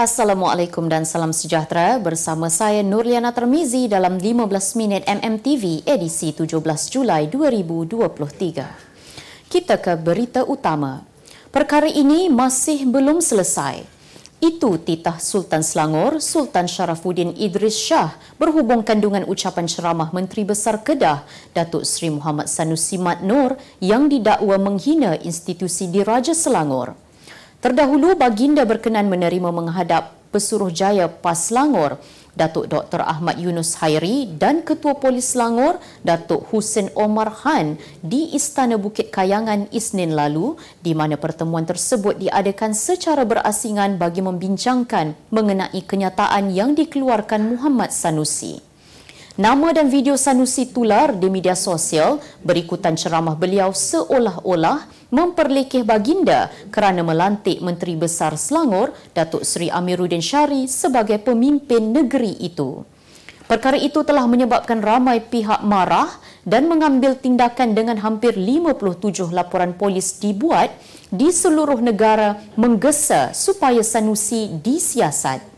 Assalamualaikum dan salam sejahtera bersama saya Nurliana Termizi dalam 15 minit MMTV edisi 17 Julai 2023. Kita ke berita utama. Perkara ini masih belum selesai. Itu titah Sultan Selangor, Sultan Sharafuddin Idris Shah berhubung kandungan ucapan ceramah Menteri Besar Kedah, Datuk Seri Muhammad Sanusi Mat Nur yang didakwa menghina institusi di Raja Selangor. Terdahulu baginda berkenan menerima menghadap Pesuruhjaya PAS Langor Datuk Dr. Ahmad Yunus Hairi dan Ketua Polis Langor Datuk Husin Omar Khan di Istana Bukit Kayangan Isnin lalu di mana pertemuan tersebut diadakan secara berasingan bagi membincangkan mengenai kenyataan yang dikeluarkan Muhammad Sanusi. Nama dan video Sanusi tular di media sosial berikutan ceramah beliau seolah-olah memperlekeh baginda kerana melantik Menteri Besar Selangor Datuk Seri Amiruddin Syari sebagai pemimpin negeri itu. Perkara itu telah menyebabkan ramai pihak marah dan mengambil tindakan dengan hampir 57 laporan polis dibuat di seluruh negara menggesa supaya Sanusi disiasat.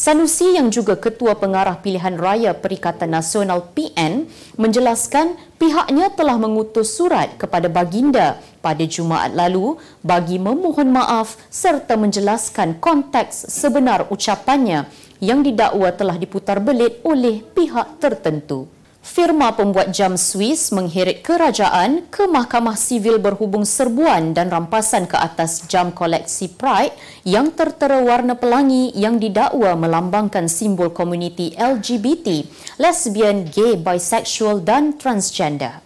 Sanusi yang juga Ketua Pengarah Pilihan Raya Perikatan Nasional PN menjelaskan pihaknya telah mengutus surat kepada Baginda pada Jumaat lalu bagi memohon maaf serta menjelaskan konteks sebenar ucapannya yang didakwa telah diputar belit oleh pihak tertentu firma pembuat jam Swiss mengheret kerajaan ke Mahkamah Sivil berhubung serbuan dan rampasan ke atas jam koleksi Pride yang tertera warna pelangi yang didakwa melambangkan simbol komuniti LGBT, lesbian, gay, bisexual dan transgender.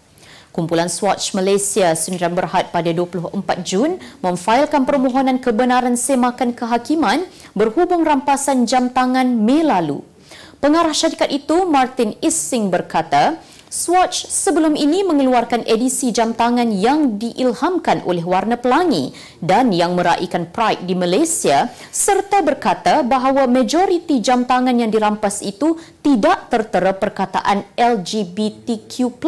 Kumpulan Swatch Malaysia Sundaran Berhad pada 24 Jun memfailkan permohonan kebenaran semakan kehakiman berhubung rampasan jam tangan Mei lalu. Pengarah syarikat itu Martin Ising berkata, Swatch sebelum ini mengeluarkan edisi jam tangan yang diilhamkan oleh warna pelangi dan yang meraihkan pride di Malaysia serta berkata bahawa majoriti jam tangan yang dirampas itu tidak tertera perkataan LGBTQ+,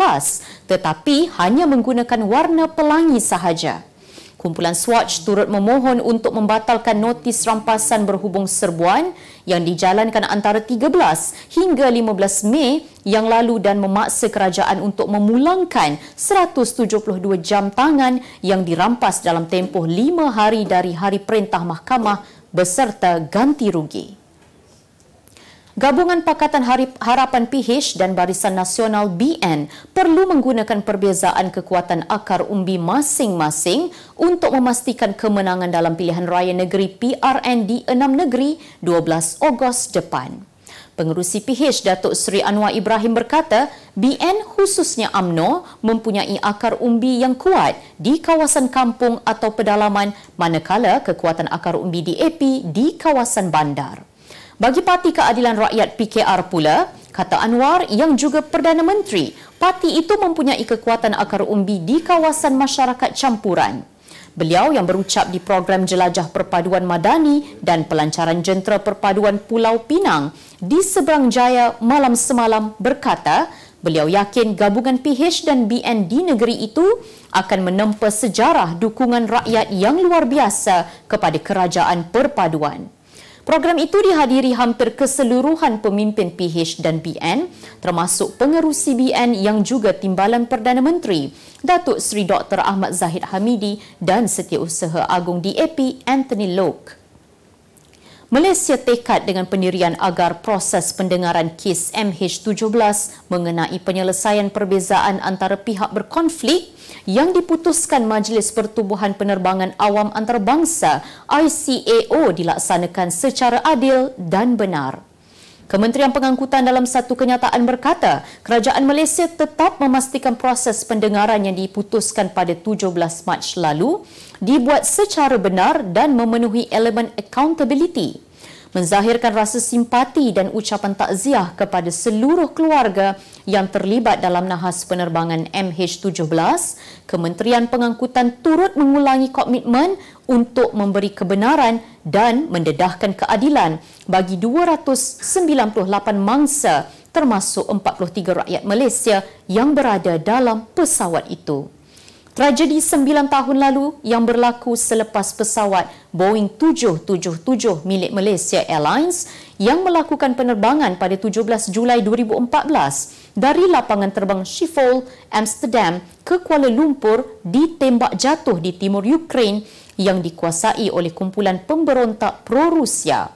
tetapi hanya menggunakan warna pelangi sahaja. Kumpulan Swatch turut memohon untuk membatalkan notis rampasan berhubung serbuan yang dijalankan antara 13 hingga 15 Mei yang lalu dan memaksa kerajaan untuk memulangkan 172 jam tangan yang dirampas dalam tempoh 5 hari dari hari perintah mahkamah beserta ganti rugi. Gabungan Pakatan Harapan PH dan Barisan Nasional BN perlu menggunakan perbezaan kekuatan akar umbi masing-masing untuk memastikan kemenangan dalam pilihan raya negeri PRN di enam negeri 12 Ogos depan. Pengerusi PH Datuk Seri Anwar Ibrahim berkata, BN khususnya AMNO mempunyai akar umbi yang kuat di kawasan kampung atau pedalaman manakala kekuatan akar umbi DAP di kawasan bandar. Bagi Parti Keadilan Rakyat PKR pula, kata Anwar yang juga Perdana Menteri, parti itu mempunyai kekuatan akar umbi di kawasan masyarakat campuran. Beliau yang berucap di program Jelajah Perpaduan Madani dan Pelancaran Jentera Perpaduan Pulau Pinang di Seberang Jaya malam semalam berkata, beliau yakin gabungan PH dan BN di negeri itu akan menempa sejarah dukungan rakyat yang luar biasa kepada kerajaan perpaduan. Program itu dihadiri hampir keseluruhan pemimpin PH dan BN termasuk pengerusi BN yang juga timbalan Perdana Menteri Datuk Seri Dr. Ahmad Zahid Hamidi dan Setiausaha Agung DAP Anthony Loke. Malaysia tekad dengan pendirian agar proses pendengaran kes MH17 mengenai penyelesaian perbezaan antara pihak berkonflik yang diputuskan Majlis Pertubuhan Penerbangan Awam Antarabangsa ICAO dilaksanakan secara adil dan benar. Kementerian Pengangkutan dalam satu kenyataan berkata, kerajaan Malaysia tetap memastikan proses pendengaran yang diputuskan pada 17 Mac lalu dibuat secara benar dan memenuhi elemen accountability menzahirkan rasa simpati dan ucapan takziah kepada seluruh keluarga yang terlibat dalam nahas penerbangan MH17, Kementerian Pengangkutan turut mengulangi komitmen untuk memberi kebenaran dan mendedahkan keadilan bagi 298 mangsa termasuk 43 rakyat Malaysia yang berada dalam pesawat itu. Tragedi 9 tahun lalu yang berlaku selepas pesawat Boeing 777 milik Malaysia Airlines yang melakukan penerbangan pada 17 Julai 2014 dari lapangan terbang Schiphol, Amsterdam ke Kuala Lumpur ditembak jatuh di timur Ukraine yang dikuasai oleh kumpulan pemberontak pro-Rusia.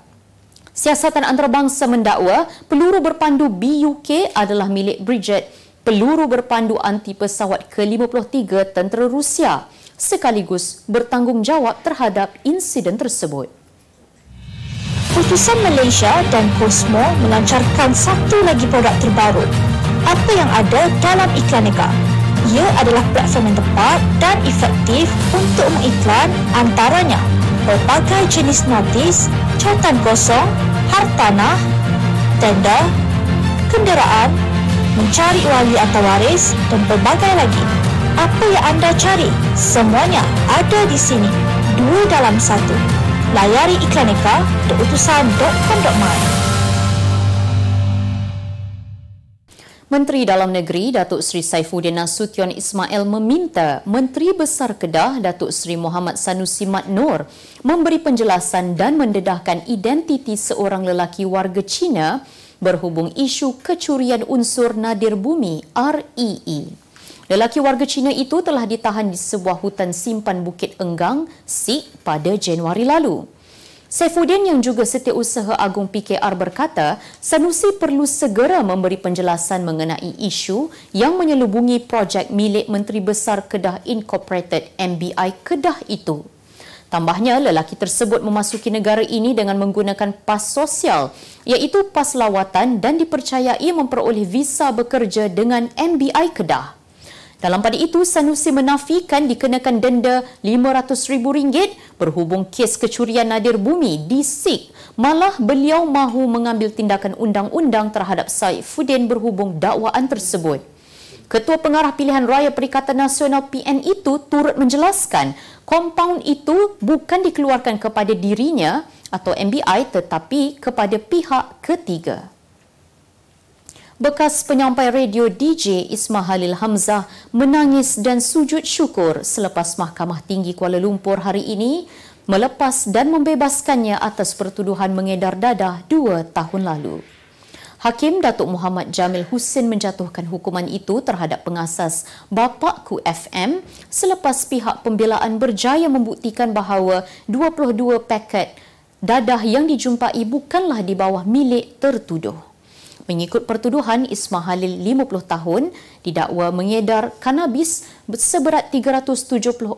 Siasatan antarabangsa mendakwa peluru berpandu BUK adalah milik Bridget 777 peluru berpandu anti pesawat ke-53 tentera Rusia sekaligus bertanggungjawab terhadap insiden tersebut. Utusan Malaysia dan Cosmo melancarkan satu lagi produk terbaru. Apa yang ada dalam iklan negara? Ia adalah platform yang tepat dan efektif untuk mengiklan antaranya pelbagai jenis notis, catatan kosong, hartanah, tender, kenderaan mencari wali atau waris dan pelbagai lagi. Apa yang anda cari, semuanya ada di sini. Dua dalam satu. Layari iklan Eka untuk utusan .com.my. Menteri Dalam Negeri Datuk Seri Saifuddin Nasution Ismail meminta Menteri Besar Kedah Datuk Seri Muhammad Sanusi Mat Nur memberi penjelasan dan mendedahkan identiti seorang lelaki warga China berhubung isu kecurian unsur nadir bumi REE. E. Lelaki warga Cina itu telah ditahan di sebuah hutan simpan Bukit Enggang, Sik pada Januari lalu. Saifuddin yang juga setiausaha agung PKR berkata, Sanusi perlu segera memberi penjelasan mengenai isu yang menyelubungi projek milik Menteri Besar Kedah Incorporated MBI Kedah itu. Tambahnya, lelaki tersebut memasuki negara ini dengan menggunakan pas sosial iaitu pas lawatan dan dipercayai memperoleh visa bekerja dengan MBI Kedah. Dalam pada itu, Sanusi menafikan dikenakan denda RM500,000 berhubung kes kecurian nadir bumi di SIG. Malah beliau mahu mengambil tindakan undang-undang terhadap Saifuddin berhubung dakwaan tersebut. Ketua Pengarah Pilihan Raya Perikatan Nasional PN itu turut menjelaskan kompaun itu bukan dikeluarkan kepada dirinya atau MBI tetapi kepada pihak ketiga. Bekas penyampai radio DJ Isma Halil Hamzah menangis dan sujud syukur selepas Mahkamah Tinggi Kuala Lumpur hari ini melepas dan membebaskannya atas pertuduhan mengedar dadah dua tahun lalu. Hakim Datuk Muhammad Jamil Hussein menjatuhkan hukuman itu terhadap pengasas Bapakku FM selepas pihak pembelaan berjaya membuktikan bahawa 22 paket dadah yang dijumpai bukanlah di bawah milik tertuduh. Mengikut pertuduhan Isma Halil 50 tahun didakwa mengedar kanabis seberat 374.6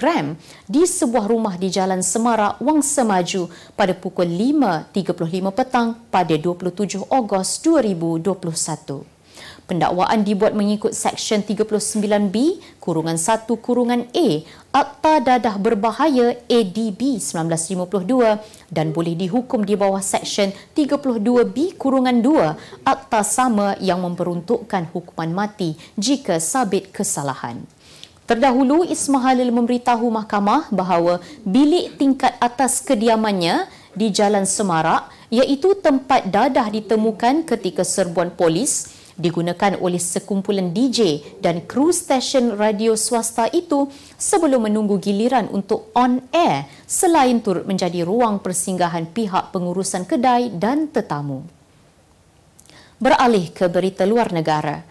gram di sebuah rumah di Jalan Semara, Wangsa Maju pada pukul 5.35 petang pada 27 Ogos 2021. Pendakwaan dibuat mengikut Seksyen 39B, Kurungan 1, Kurungan A, Akta Dadah Berbahaya ADB 1952 dan boleh dihukum di bawah Seksyen 32B-2 Akta Sama yang memperuntukkan hukuman mati jika sabit kesalahan. Terdahulu, Ismail Halil memberitahu mahkamah bahawa bilik tingkat atas kediamannya di Jalan Semarak iaitu tempat dadah ditemukan ketika serbuan polis digunakan oleh sekumpulan DJ dan kru stesen radio swasta itu sebelum menunggu giliran untuk on air selain turut menjadi ruang persinggahan pihak pengurusan kedai dan tetamu. Beralih ke berita luar negara.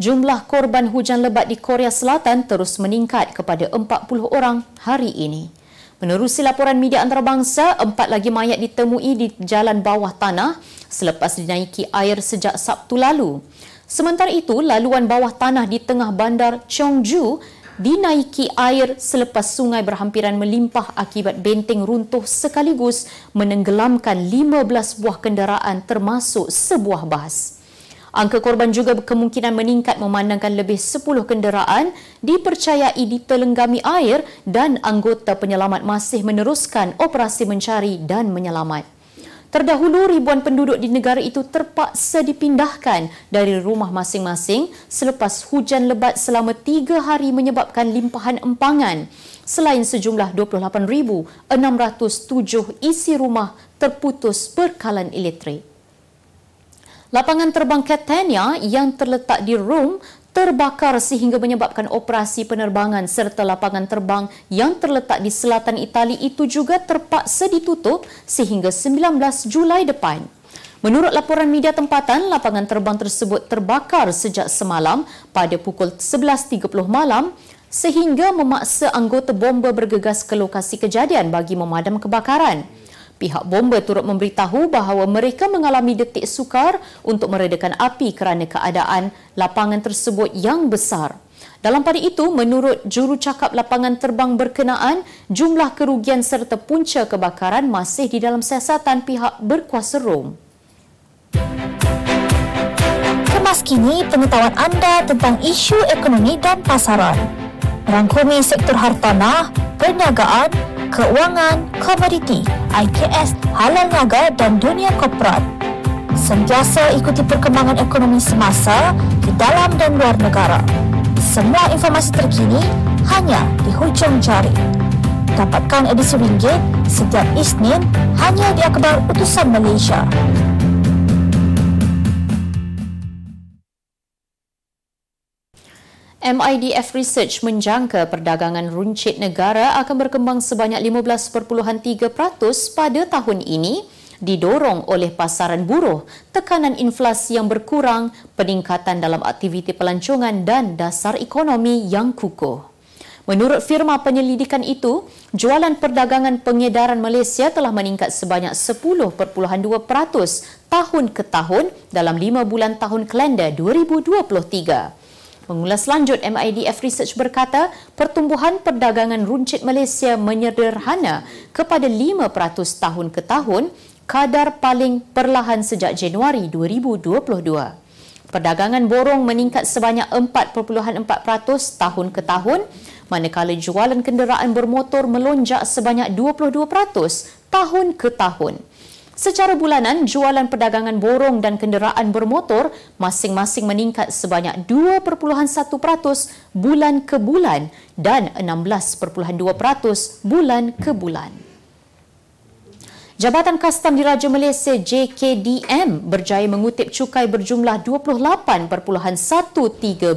Jumlah korban hujan lebat di Korea Selatan terus meningkat kepada 40 orang hari ini. Menerusi laporan media antarabangsa, empat lagi mayat ditemui di jalan bawah tanah selepas dinaiki air sejak Sabtu lalu. Sementara itu, laluan bawah tanah di tengah bandar Chongju dinaiki air selepas sungai berhampiran melimpah akibat benteng runtuh sekaligus menenggelamkan 15 buah kenderaan termasuk sebuah bas. Angka korban juga kemungkinan meningkat memandangkan lebih 10 kenderaan dipercayai ditelenggami air dan anggota penyelamat masih meneruskan operasi mencari dan menyelamat. Terdahulu ribuan penduduk di negara itu terpaksa dipindahkan dari rumah masing-masing selepas hujan lebat selama tiga hari menyebabkan limpahan empangan. Selain sejumlah 28,607 isi rumah terputus perkalan elektrik. Lapangan terbang Catania yang terletak di Rome terbakar sehingga menyebabkan operasi penerbangan serta lapangan terbang yang terletak di selatan Itali itu juga terpaksa ditutup sehingga 19 Julai depan. Menurut laporan media tempatan, lapangan terbang tersebut terbakar sejak semalam pada pukul 11.30 malam sehingga memaksa anggota bomba bergegas ke lokasi kejadian bagi memadam kebakaran. Pihak bomber turut memberitahu bahawa mereka mengalami detik sukar untuk meredakan api kerana keadaan lapangan tersebut yang besar. Dalam pada itu, menurut jurucakap lapangan terbang berkenaan, jumlah kerugian serta punca kebakaran masih di dalam siasatan pihak berkuasa Rom. Kemas kini pengetahuan anda tentang isu ekonomi dan pasaran. Rangkumi sektor hartanah, perniagaan, keuangan, komoditi, IKS, halal naga dan dunia korporat. Sentiasa ikuti perkembangan ekonomi semasa di dalam dan luar negara. Semua informasi terkini hanya di hujung jari. Dapatkan edisi ringgit setiap Isnin hanya di Akhbar Utusan Malaysia. MIDF Research menjangka perdagangan runcit negara akan berkembang sebanyak 15.3% pada tahun ini didorong oleh pasaran buruh, tekanan inflasi yang berkurang, peningkatan dalam aktiviti pelancongan dan dasar ekonomi yang kukuh. Menurut firma penyelidikan itu, jualan perdagangan pengedaran Malaysia telah meningkat sebanyak 10.2% tahun ke tahun dalam 5 bulan tahun kalender 2023. Pengulas lanjut, MIDF Research berkata pertumbuhan perdagangan runcit Malaysia menyederhana kepada 5% tahun ke tahun kadar paling perlahan sejak Januari 2022. Perdagangan borong meningkat sebanyak 4.4% tahun ke tahun manakala jualan kenderaan bermotor melonjak sebanyak 22% tahun ke tahun. Secara bulanan, jualan perdagangan borong dan kenderaan bermotor masing-masing meningkat sebanyak 2.1% bulan ke bulan dan 16.2% bulan ke bulan. Jabatan Kastam Diraja Malaysia JKDM berjaya mengutip cukai berjumlah 28.13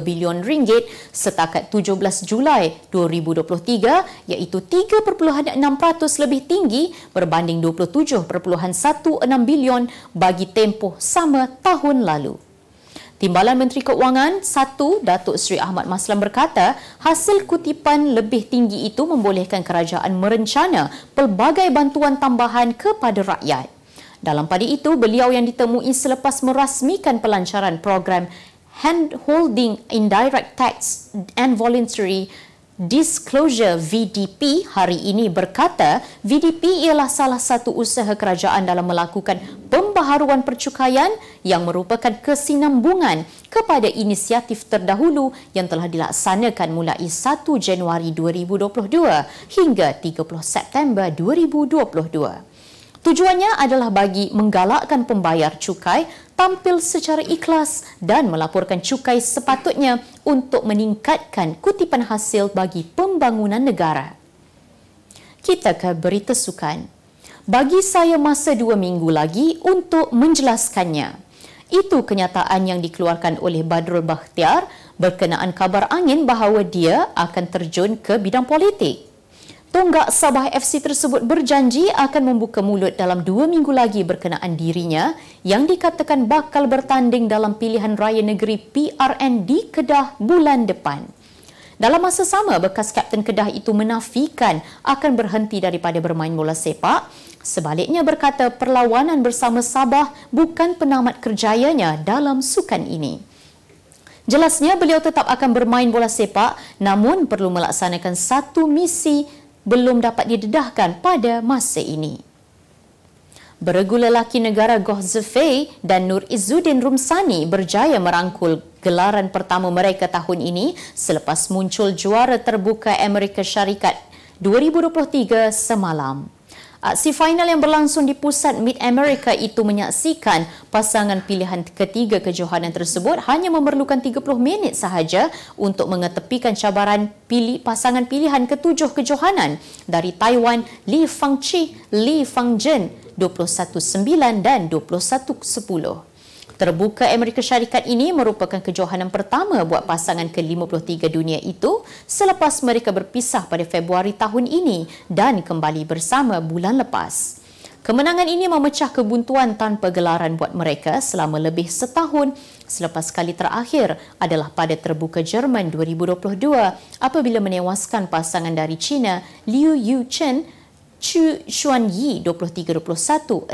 bilion ringgit setakat 17 Julai 2023 iaitu 3.6% lebih tinggi berbanding 27.16 bilion bagi tempoh sama tahun lalu. Timbalan Menteri Keuangan 1 Datuk Seri Ahmad Maslam berkata, hasil kutipan lebih tinggi itu membolehkan kerajaan merencana pelbagai bantuan tambahan kepada rakyat. Dalam pada itu, beliau yang ditemui selepas merasmikan pelancaran program Handholding Indirect Tax and Voluntary Disclosure VDP hari ini berkata VDP ialah salah satu usaha kerajaan dalam melakukan pembaharuan percukaian yang merupakan kesinambungan kepada inisiatif terdahulu yang telah dilaksanakan mulai 1 Januari 2022 hingga 30 September 2022. Tujuannya adalah bagi menggalakkan pembayar cukai tampil secara ikhlas dan melaporkan cukai sepatutnya untuk meningkatkan kutipan hasil bagi pembangunan negara. Kita ke berita sukan. Bagi saya masa dua minggu lagi untuk menjelaskannya. Itu kenyataan yang dikeluarkan oleh Badrul Bakhtiar berkenaan kabar angin bahawa dia akan terjun ke bidang politik. Tonggak Sabah FC tersebut berjanji akan membuka mulut dalam dua minggu lagi berkenaan dirinya yang dikatakan bakal bertanding dalam pilihan raya negeri PRN di Kedah bulan depan. Dalam masa sama, bekas Kapten Kedah itu menafikan akan berhenti daripada bermain bola sepak. Sebaliknya berkata perlawanan bersama Sabah bukan penamat kerjayanya dalam sukan ini. Jelasnya beliau tetap akan bermain bola sepak namun perlu melaksanakan satu misi belum dapat didedahkan pada masa ini. Beregu lelaki negara Goh Zefei dan Nur Izzuddin Rumsani berjaya merangkul gelaran pertama mereka tahun ini selepas muncul juara terbuka Amerika Syarikat 2023 semalam. Aksi final yang berlangsung di pusat Mid America itu menyaksikan pasangan pilihan ketiga kejohanan tersebut hanya memerlukan 30 minit sahaja untuk mengetepikan cabaran pilih pasangan pilihan ketujuh kejohanan dari Taiwan Li Fangchi, Li Fangjen 21-9 dan 21-10. Terbuka Amerika Syarikat ini merupakan kejohanan pertama buat pasangan ke-53 dunia itu selepas mereka berpisah pada Februari tahun ini dan kembali bersama bulan lepas. Kemenangan ini memecah kebuntuan tanpa gelaran buat mereka selama lebih setahun selepas kali terakhir adalah pada Terbuka Jerman 2022 apabila menewaskan pasangan dari China Liu Yu Chen Chu Xuan Xuanyi 23-21, 16-21,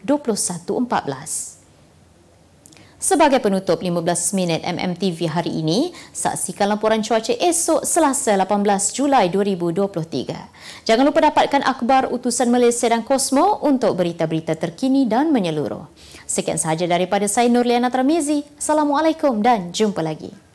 21-14. Sebagai penutup 15 minit MMTV hari ini, saksikan laporan cuaca esok Selasa 18 Julai 2023. Jangan lupa dapatkan akhbar utusan Malaysia dan Kosmo untuk berita-berita terkini dan menyeluruh. Sekian sahaja daripada saya Nurliana Tramizi. Assalamualaikum dan jumpa lagi.